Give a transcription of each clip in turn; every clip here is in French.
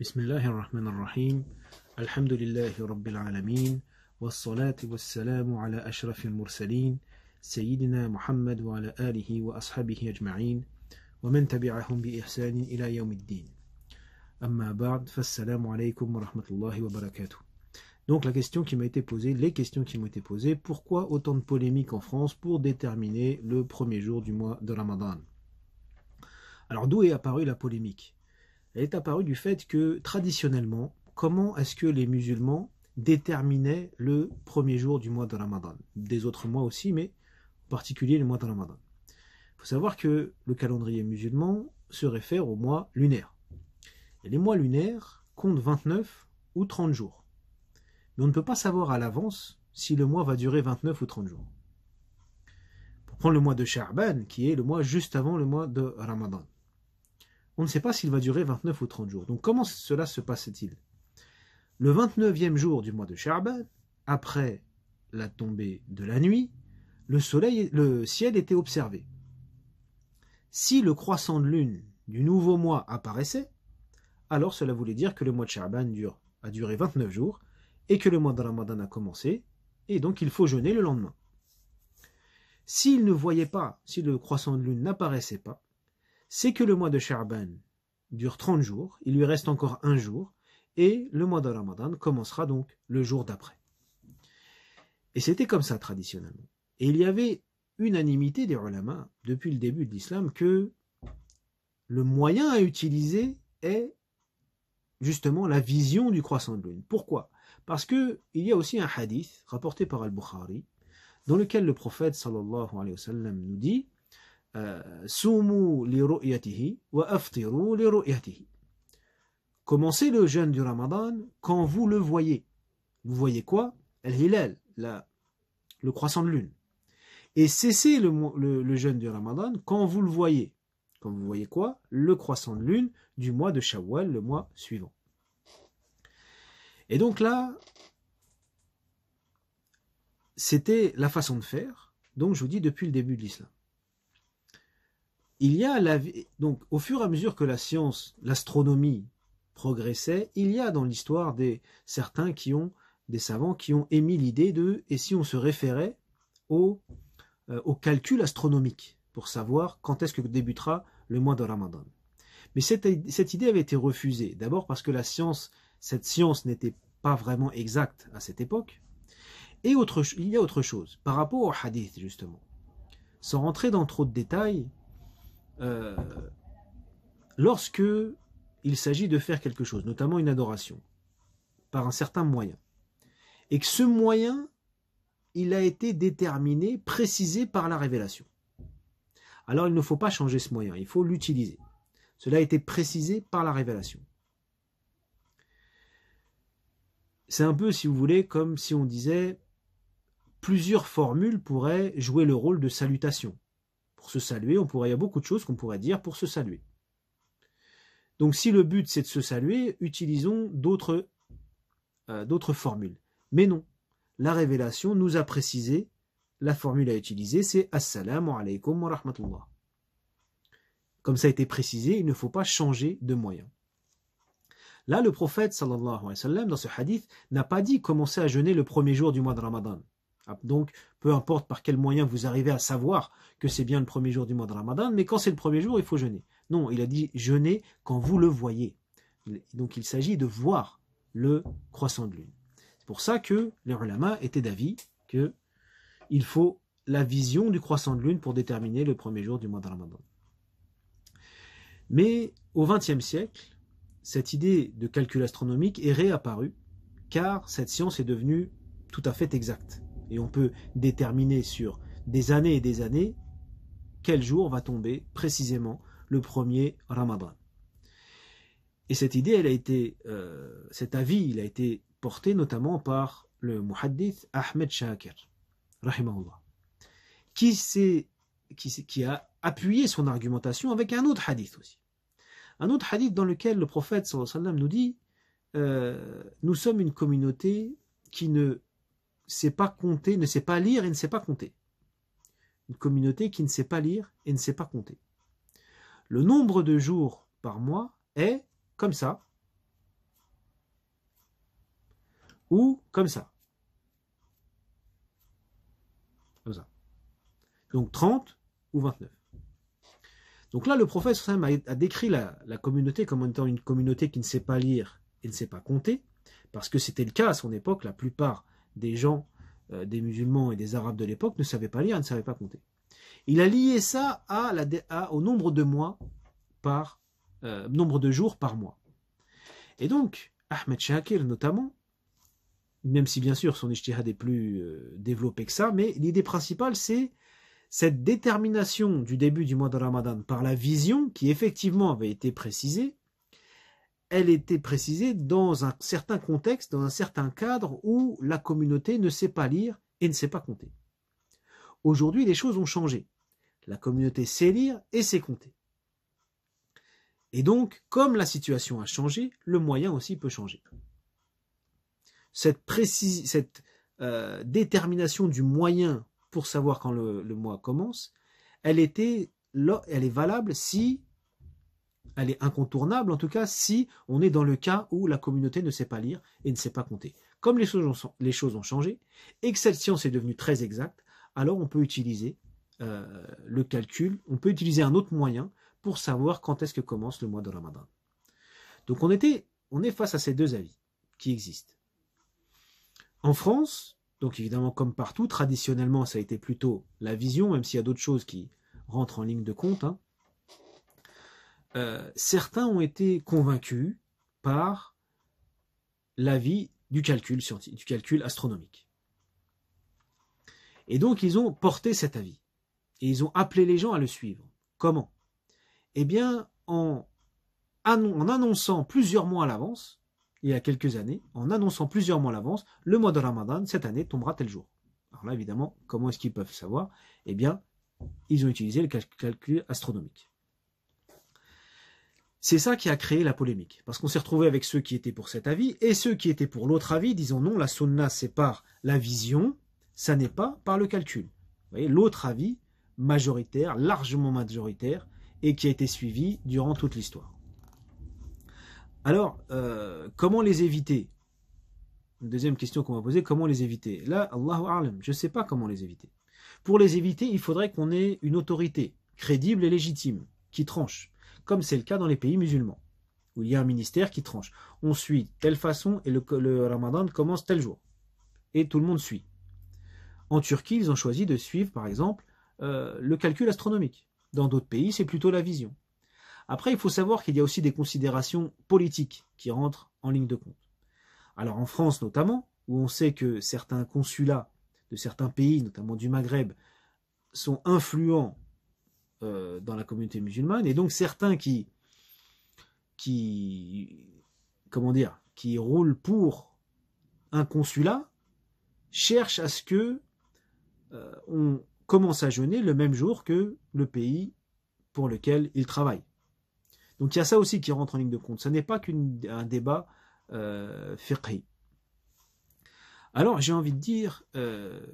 بسم الله الرحمن الرحيم الحمد لله رب العالمين والصلاة والسلام على أشرف المرسلين سيدنا محمد وعلى آله وأصحابه أجمعين ومن تبعهم بإحسان إلى يوم الدين أما بعد فالسلام عليكم ورحمة الله وبركاته Donc la question qui m'a été posée, les questions qui m'ont été posées, pourquoi autant de polémiques en France pour déterminer le premier jour du mois de Ramadan Alors d'où est apparue la polémique elle est apparue du fait que traditionnellement, comment est-ce que les musulmans déterminaient le premier jour du mois de Ramadan Des autres mois aussi, mais en particulier le mois de Ramadan. Il faut savoir que le calendrier musulman se réfère au mois lunaire. les mois lunaires comptent 29 ou 30 jours. Mais on ne peut pas savoir à l'avance si le mois va durer 29 ou 30 jours. Pour prendre le mois de Sha'ban, qui est le mois juste avant le mois de Ramadan on ne sait pas s'il va durer 29 ou 30 jours. Donc comment cela se passe-t-il Le 29e jour du mois de Sha'ban, après la tombée de la nuit, le, soleil, le ciel était observé. Si le croissant de lune du nouveau mois apparaissait, alors cela voulait dire que le mois de Sha'ban a duré 29 jours et que le mois de Ramadan a commencé, et donc il faut jeûner le lendemain. S'il ne voyait pas, si le croissant de lune n'apparaissait pas, c'est que le mois de Sha'ban dure 30 jours, il lui reste encore un jour, et le mois de Ramadan commencera donc le jour d'après. Et c'était comme ça traditionnellement. Et il y avait unanimité des ulama depuis le début de l'islam que le moyen à utiliser est justement la vision du croissant de lune. Pourquoi Parce que il y a aussi un hadith rapporté par Al-Bukhari dans lequel le prophète sallallahu alayhi wa nous dit li wa aftiru Commencez le jeûne du Ramadan quand vous le voyez. Vous voyez quoi Al-Hilal, le croissant de lune. Et cessez le, le, jeûne du Ramadan quand vous le voyez. Quand vous voyez quoi Le croissant de lune du mois de Shawwal, le mois suivant. Et donc là, c'était la façon de faire. Donc je vous dis depuis le début de l'islam il y a la donc au fur et à mesure que la science, l'astronomie progressait, il y a dans l'histoire des certains qui ont des savants qui ont émis l'idée de et si on se référait au, euh, au calcul astronomique pour savoir quand est-ce que débutera le mois de Ramadan. Mais cette, cette idée avait été refusée d'abord parce que la science, cette science n'était pas vraiment exacte à cette époque. Et autre, il y a autre chose par rapport au hadith justement. Sans rentrer dans trop de détails, euh, lorsque il s'agit de faire quelque chose, notamment une adoration, par un certain moyen, et que ce moyen, il a été déterminé, précisé par la révélation. Alors il ne faut pas changer ce moyen, il faut l'utiliser. Cela a été précisé par la révélation. C'est un peu, si vous voulez, comme si on disait plusieurs formules pourraient jouer le rôle de salutation se saluer, on pourrait, il y a beaucoup de choses qu'on pourrait dire pour se saluer. Donc si le but c'est de se saluer, utilisons d'autres euh, formules. Mais non, la révélation nous a précisé, la formule à utiliser c'est Assalamu alaikum wa rahmatullah. Comme ça a été précisé, il ne faut pas changer de moyen. Là, le prophète, sallallahu alayhi wa sallam, dans ce hadith, n'a pas dit commencer à jeûner le premier jour du mois de Ramadan. Ah, donc, peu importe par quel moyen vous arrivez à savoir que c'est bien le premier jour du mois de Ramadan, mais quand c'est le premier jour, il faut jeûner. Non, il a dit jeûner quand vous le voyez. Donc, il s'agit de voir le croissant de lune. C'est pour ça que les ulama étaient d'avis que il faut la vision du croissant de lune pour déterminer le premier jour du mois de Ramadan. Mais au XXe siècle, cette idée de calcul astronomique est réapparue, car cette science est devenue tout à fait exacte. Et on peut déterminer sur des années et des années quel jour va tomber précisément le premier Ramadan. Et cette idée, elle a été, euh, cet avis, il a été porté notamment par le muhaddith Ahmed Shakir, rahimahullah, qui, qui, qui a appuyé son argumentation avec un autre hadith aussi. Un autre hadith dans lequel le prophète nous dit euh, Nous sommes une communauté qui ne sait pas compter, ne sait pas lire et ne sait pas compter. Une communauté qui ne sait pas lire et ne sait pas compter. Le nombre de jours par mois est comme ça, ou comme ça. Comme ça. Donc 30 ou 29. Donc là, le prophète a décrit la, la, communauté comme étant une communauté qui ne sait pas lire et ne sait pas compter, parce que c'était le cas à son époque, la plupart des gens, euh, des musulmans et des arabes de l'époque ne savaient pas lire, ne savaient pas compter. Il a lié ça à la, au nombre de mois par euh, nombre de jours par mois. Et donc, Ahmed Shakir notamment, même si bien sûr son ijtihad est plus euh, développé que ça, mais l'idée principale c'est cette détermination du début du mois de Ramadan par la vision qui effectivement avait été précisée, elle était précisée dans un certain contexte, dans un certain cadre où la communauté ne sait pas lire et ne sait pas compter. Aujourd'hui, les choses ont changé. La communauté sait lire et sait compter. Et donc, comme la situation a changé, le moyen aussi peut changer. Cette, euh, détermination du moyen pour savoir quand le, mois commence, elle, était, elle est valable si elle est incontournable, en tout cas si on est dans le cas où la communauté ne sait pas lire et ne sait pas compter. Comme les choses ont, changé et que cette science est devenue très exacte, alors on peut utiliser euh, le calcul, on peut utiliser un autre moyen pour savoir quand est-ce que commence le mois de Ramadan. Donc on, était, on est face à ces deux avis qui existent. En France, donc évidemment comme partout, traditionnellement ça a été plutôt la vision, même s'il y a d'autres choses qui rentrent en ligne de compte. Hein, euh, certains ont été convaincus par l'avis du calcul du calcul astronomique. Et donc ils ont porté cet avis et ils ont appelé les gens à le suivre. Comment Eh bien, en, en annonçant plusieurs mois à l'avance, il y a quelques années, en annonçant plusieurs mois à l'avance, le mois de Ramadan cette année tombera tel jour. Alors là, évidemment, comment est-ce qu'ils peuvent savoir Eh bien, ils ont utilisé le calcul astronomique. C'est ça qui a créé la polémique, parce qu'on s'est retrouvé avec ceux qui étaient pour cet avis et ceux qui étaient pour l'autre avis, disant non, la sunna c'est par la vision, ça n'est pas par le calcul. Vous voyez, l'autre avis majoritaire, largement majoritaire, et qui a été suivi durant toute l'histoire. Alors, euh, comment les éviter Une deuxième question qu'on va poser, comment les éviter Là, Allahu A'lam, je ne sais pas comment les éviter. Pour les éviter, il faudrait qu'on ait une autorité crédible et légitime qui tranche comme c'est le cas dans les pays musulmans, où il y a un ministère qui tranche. On suit telle façon et le, ramadan commence tel jour. Et tout le monde suit. En Turquie, ils ont choisi de suivre, par exemple, euh, le calcul astronomique. Dans d'autres pays, c'est plutôt la vision. Après, il faut savoir qu'il y a aussi des considérations politiques qui rentrent en ligne de compte. Alors en France notamment, où on sait que certains consulats de certains pays, notamment du Maghreb, sont influents euh, dans la communauté musulmane. Et donc certains qui, qui, comment dire, qui roulent pour un consulat cherchent à ce que euh, on commence à jeûner le même jour que le pays pour lequel ils travaillent. Donc il y a ça aussi qui rentre en ligne de compte. Ce n'est pas qu'un débat euh, Alors j'ai envie de dire, euh,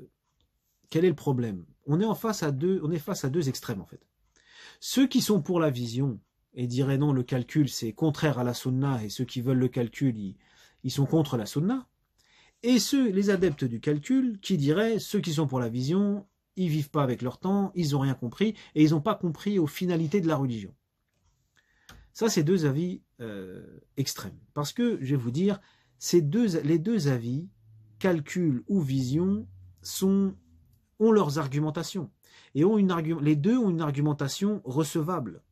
quel est le problème on est, en face à deux, on est face à deux extrêmes en fait. Ceux qui sont pour la vision et diraient non, le calcul c'est contraire à la sunna et ceux qui veulent le calcul, ils, sont contre la sunna. Et ceux, les adeptes du calcul, qui diraient ceux qui sont pour la vision, ils vivent pas avec leur temps, ils n'ont rien compris et ils n'ont pas compris aux finalités de la religion. Ça, c'est deux avis euh, extrêmes. Parce que, je vais vous dire, les deux avis, calcul ou vision, ont leurs argumentations et ont une les deux ont une argumentation recevable.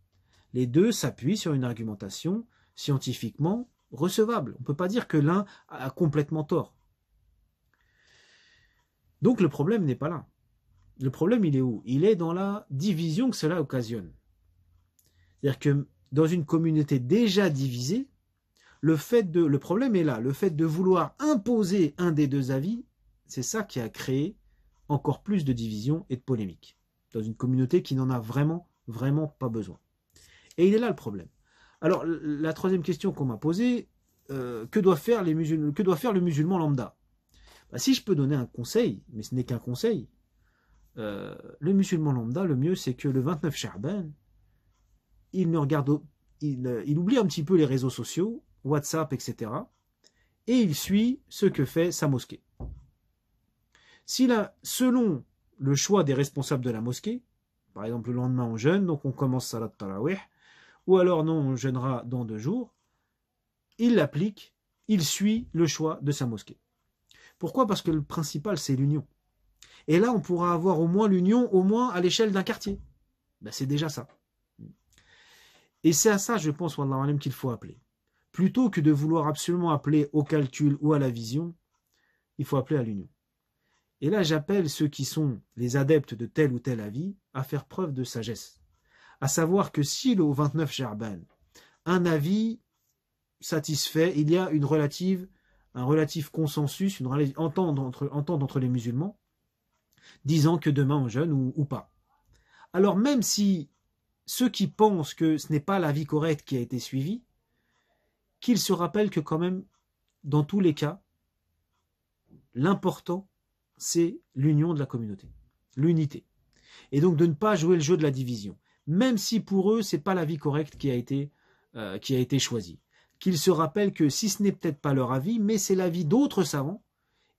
Les deux s'appuient sur une argumentation scientifiquement recevable. On ne peut pas dire que l'un a complètement tort. Donc le problème n'est pas là. Le problème, il est où Il est dans la division que cela occasionne. C'est-à-dire que dans une communauté déjà divisée, le, fait de, le problème est là. Le fait de vouloir imposer un des deux avis, c'est ça qui a créé encore plus de division et de polémique dans une communauté qui n'en a vraiment, vraiment pas besoin. Et il est là le problème. Alors, la troisième question qu'on m'a posée, euh, que, doit faire les que doit faire le musulman lambda bah, Si je peux donner un conseil, mais ce n'est qu'un conseil, euh, le musulman lambda, le mieux, c'est que le 29 Sherban, il ne regarde, il, il oublie un petit peu les réseaux sociaux, WhatsApp, etc. Et il suit ce que fait sa mosquée. Si là, selon le choix des responsables de la mosquée. Par exemple, le lendemain, on jeûne, donc on commence Salat Tarawih. Ou alors, non, on jeûnera dans deux jours. Il l'applique, il suit le choix de sa mosquée. Pourquoi Parce que le principal, c'est l'union. Et là, on pourra avoir au moins l'union, au moins à l'échelle d'un quartier. Ben, c'est déjà ça. Et c'est à ça, je pense, qu'il faut appeler. Plutôt que de vouloir absolument appeler au calcul ou à la vision, il faut appeler à l'union. Et là, j'appelle ceux qui sont les adeptes de tel ou tel avis à faire preuve de sagesse. À savoir que si le 29 jarban, un avis satisfait, il y a une relative, un relatif consensus, une entente, entre, entre les musulmans, disant que demain on jeûne ou, ou pas. Alors même si ceux qui pensent que ce n'est pas l'avis correct qui a été suivi, qu'ils se rappellent que quand même, dans tous les cas, l'important, c'est l'union de la communauté, l'unité. Et donc de ne pas jouer le jeu de la division, même si pour eux, ce n'est pas la vie correcte qui a été, choisi. Euh, qui a été choisie. Qu'ils se rappellent que si ce n'est peut-être pas leur avis, mais c'est l'avis d'autres savants,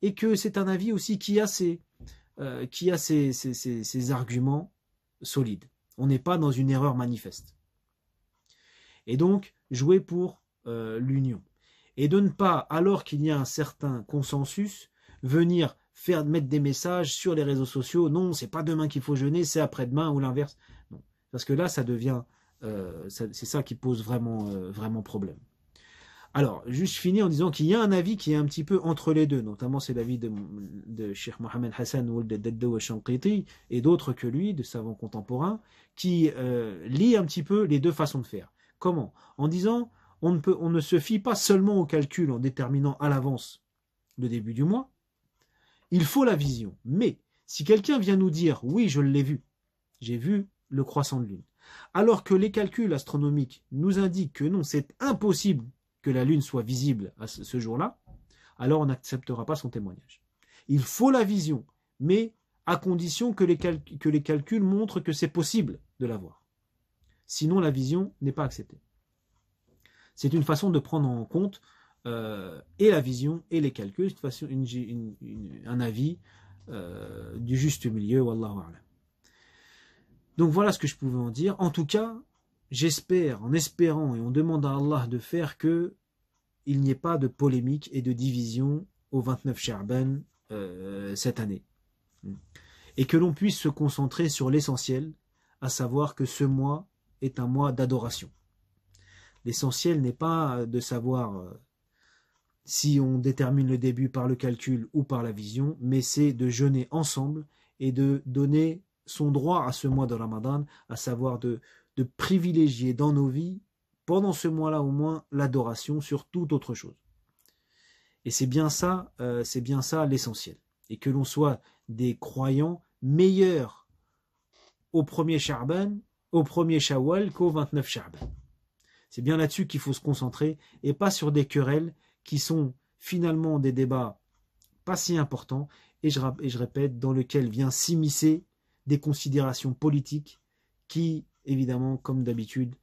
et que c'est un avis aussi qui a ses, euh, qui a arguments solides. On n'est pas dans une erreur manifeste. Et donc, jouer pour euh, l'union. Et de ne pas, alors qu'il y a un certain consensus, venir faire mettre des messages sur les réseaux sociaux. Non, c'est pas demain qu'il faut jeûner, c'est après-demain ou l'inverse. parce que là, ça devient, euh, c'est ça qui pose vraiment, euh, vraiment problème. Alors, juste finir en disant qu'il y a un avis qui est un petit peu entre les deux, notamment c'est l'avis de, de Sheikh Mohamed Hassan ou de et d'autres que lui, de savants contemporains, qui euh, un petit peu les deux façons de faire. Comment En disant on ne, peut, on ne se fie pas seulement au calcul en déterminant à l'avance le début du mois, il faut la vision. Mais si quelqu'un vient nous dire oui, je l'ai vu, j'ai vu le croissant de lune, alors que les calculs astronomiques nous indiquent que non, c'est impossible que la lune soit visible à ce jour-là, alors on n'acceptera pas son témoignage. Il faut la vision, mais à condition que les, calculs montrent que c'est possible de la voir. Sinon, la vision n'est pas acceptée. C'est une façon de prendre en compte euh, et la vision et les calculs, de façon un avis euh, du juste milieu, Donc voilà ce que je pouvais en dire. En tout cas, j'espère, en espérant, et on demande à Allah de faire que il n'y ait pas de polémique et de division au 29 Sherban euh, cette année. Et que l'on puisse se concentrer sur l'essentiel, à savoir que ce mois est un mois d'adoration. L'essentiel n'est pas de savoir si on détermine le début par le calcul ou par la vision, mais c'est de jeûner ensemble et de donner son droit à ce mois de Ramadan, à savoir de, de privilégier dans nos vies, pendant ce mois-là au moins, l'adoration sur toute autre chose. Et c'est bien ça, euh, c'est bien ça l'essentiel. Et que l'on soit des croyants meilleurs au premier Charban, au premier Shawwal qu'au 29 Sha'ban. C'est bien là-dessus qu'il faut se concentrer et pas sur des querelles qui sont finalement des débats pas si importants, et je répète, dans lesquels vient s'immiscer des considérations politiques qui, évidemment, comme d'habitude,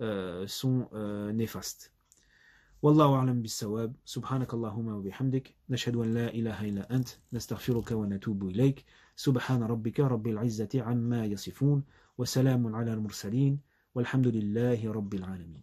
euh, sont euh, néfastes. « Wallahu a'lam bis sawab, subhanakallahumma wa bihamdik, nashhadu an la ilaha illa ant, nastaghfiruka wa natubu ilayk, rabbika rabbil izzati amma yasifun, wa ala al mursalin, walhamdulillahi rabbil alamin. »